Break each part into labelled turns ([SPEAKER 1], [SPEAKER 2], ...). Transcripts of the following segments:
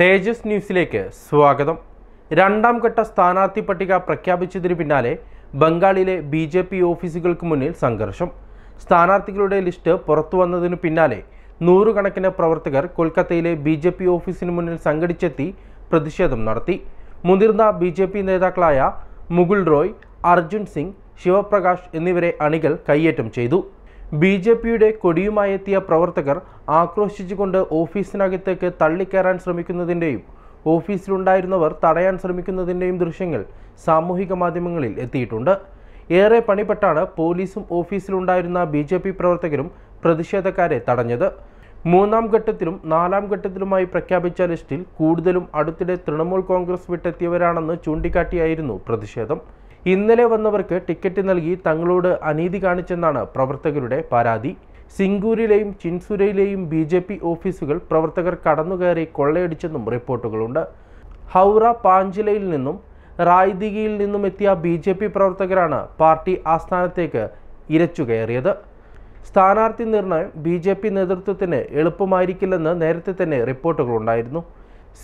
[SPEAKER 1] തേജസ് ന്യൂസിലേക്ക് സ്വാഗതം രണ്ടാം ഘട്ട സ്ഥാനാർത്ഥി പട്ടിക പ്രഖ്യാപിച്ചതിന് പിന്നാലെ ബംഗാളിലെ ബി ജെ പി ഓഫീസുകൾക്ക് മുന്നിൽ സംഘർഷം സ്ഥാനാർത്ഥികളുടെ ലിസ്റ്റ് പുറത്തു വന്നതിനു പിന്നാലെ നൂറുകണക്കിന് പ്രവർത്തകർ കൊൽക്കത്തയിലെ ബി ജെ പി ഓഫീസിന് മുന്നിൽ സംഘടിച്ചെത്തി പ്രതിഷേധം നടത്തി മുതിർന്ന ബി ജെ പി നേതാക്കളായ മുകുൾ റോയ് അർജുൻ സിംഗ് ശിവപ്രകാശ് എന്നിവരെ അണികൾ കയ്യേറ്റം ചെയ്തു ബി ജെ പിയുടെ കൊടിയുമായെത്തിയ പ്രവർത്തകർ ആക്രോശിച്ചുകൊണ്ട് ഓഫീസിനകത്തേക്ക് തള്ളിക്കയറാൻ ശ്രമിക്കുന്നതിൻ്റെയും ഓഫീസിലുണ്ടായിരുന്നവർ തടയാൻ ശ്രമിക്കുന്നതിൻ്റെയും ദൃശ്യങ്ങൾ സാമൂഹിക മാധ്യമങ്ങളിൽ എത്തിയിട്ടുണ്ട് ഏറെ പണിപ്പെട്ടാണ് പോലീസും ഓഫീസിലുണ്ടായിരുന്ന ബി ജെ പി പ്രവർത്തകരും പ്രതിഷേധക്കാരെ തടഞ്ഞത് മൂന്നാം ഘട്ടത്തിലും നാലാം ഘട്ടത്തിലുമായി പ്രഖ്യാപിച്ച ലിസ്റ്റിൽ കൂടുതലും അടുത്തിടെ തൃണമൂൽ കോൺഗ്രസ് വിട്ടെത്തിയവരാണെന്ന് ചൂണ്ടിക്കാട്ടിയായിരുന്നു പ്രതിഷേധം ഇന്നലെ വന്നവർക്ക് ടിക്കറ്റ് നൽകി തങ്ങളോട് അനീതി കാണിച്ചെന്നാണ് പ്രവർത്തകരുടെ പരാതി സിംഗൂരിലെയും ചിൻസുരയിലെയും ബി ജെ പി ഓഫീസുകൾ പ്രവർത്തകർ കടന്നുകയറി കൊള്ളയടിച്ചെന്നും റിപ്പോർട്ടുകളുണ്ട് ഹൗറ പാഞ്ചിലയിൽ നിന്നും റായ്ദിഗിയിൽ നിന്നും എത്തിയ ബി ജെ പി പ്രവർത്തകരാണ് പാർട്ടി ആസ്ഥാനത്തേക്ക് ഇരച്ചുകയറിയത് സ്ഥാനാർത്ഥി നിർണയം ബി ജെ പി നേതൃത്വത്തിന് എളുപ്പമായിരിക്കില്ലെന്ന് നേരത്തെ തന്നെ റിപ്പോർട്ടുകളുണ്ടായിരുന്നു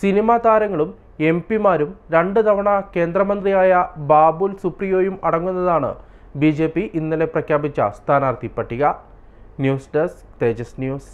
[SPEAKER 1] സിനിമാ താരങ്ങളും എം പിമാരും രണ്ട് തവണ കേന്ദ്രമന്ത്രിയായ ബാബുൽ സുപ്രിയോയും അടങ്ങുന്നതാണ് ബി ജെ പി ഇന്നലെ പ്രഖ്യാപിച്ച സ്ഥാനാർത്ഥി പട്ടിക ന്യൂസ് ഡെസ്ക് തേജസ് ന്യൂസ്